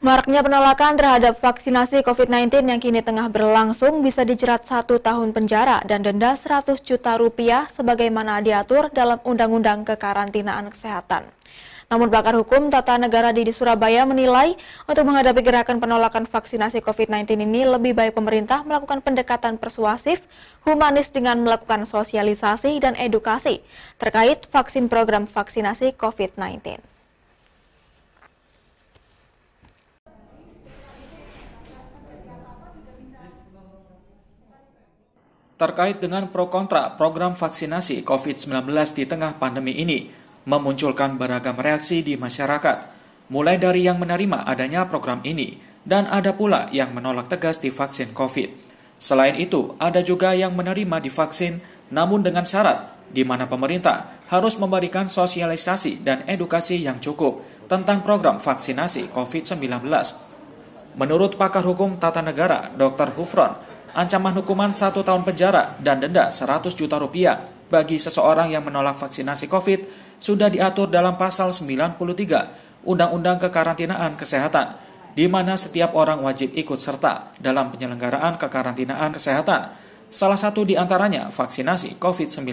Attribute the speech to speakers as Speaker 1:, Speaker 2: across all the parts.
Speaker 1: Maraknya penolakan terhadap vaksinasi COVID-19 yang kini tengah berlangsung bisa dijerat satu tahun penjara dan denda 100 juta rupiah sebagaimana diatur dalam Undang-Undang Kekarantinaan Kesehatan. Namun bakar hukum tata negara di Surabaya menilai untuk menghadapi gerakan penolakan vaksinasi COVID-19 ini lebih baik pemerintah melakukan pendekatan persuasif, humanis dengan melakukan sosialisasi dan edukasi terkait vaksin program vaksinasi COVID-19.
Speaker 2: terkait dengan pro kontra program vaksinasi COVID-19 di tengah pandemi ini memunculkan beragam reaksi di masyarakat, mulai dari yang menerima adanya program ini dan ada pula yang menolak tegas divaksin COVID. Selain itu, ada juga yang menerima divaksin namun dengan syarat di mana pemerintah harus memberikan sosialisasi dan edukasi yang cukup tentang program vaksinasi COVID-19. Menurut pakar hukum tata negara Dr. Hufron, ancaman hukuman satu tahun penjara dan denda 100 juta rupiah bagi seseorang yang menolak vaksinasi COVID sudah diatur dalam pasal 93 Undang-Undang Kekarantinaan Kesehatan, di mana setiap orang wajib ikut serta dalam penyelenggaraan kekarantinaan kesehatan, salah satu di antaranya vaksinasi COVID-19.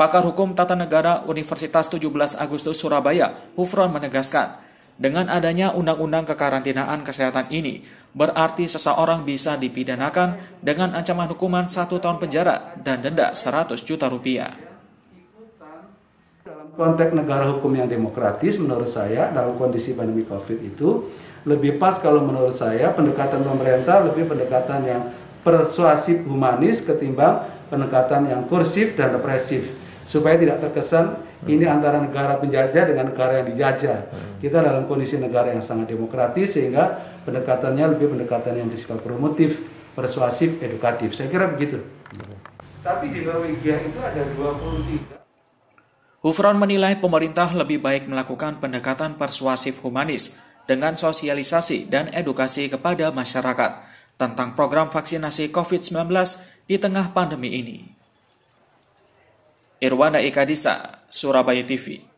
Speaker 2: Pakar Hukum Tata Negara Universitas 17 Agustus Surabaya, Hufron menegaskan, dengan adanya undang-undang kekarantinaan kesehatan ini, berarti seseorang bisa dipidanakan dengan ancaman hukuman satu tahun penjara dan denda 100 juta rupiah.
Speaker 3: Dalam konteks negara hukum yang demokratis, menurut saya dalam kondisi pandemi COVID itu lebih pas kalau menurut saya pendekatan pemerintah lebih pendekatan yang persuasif humanis ketimbang pendekatan yang kursif dan represif supaya tidak terkesan hmm. ini antara negara penjajah dengan negara yang dijajah. Hmm. Kita dalam kondisi negara yang sangat demokratis sehingga pendekatannya lebih pendekatan yang bersifat promotif, persuasif, edukatif. Saya kira begitu. Hmm. Tapi di Norwegia itu ada 23
Speaker 2: Hufron menilai pemerintah lebih baik melakukan pendekatan persuasif humanis dengan sosialisasi dan edukasi kepada masyarakat tentang program vaksinasi COVID-19 di tengah pandemi ini. Irwana Ikadisa, Surabaya TV.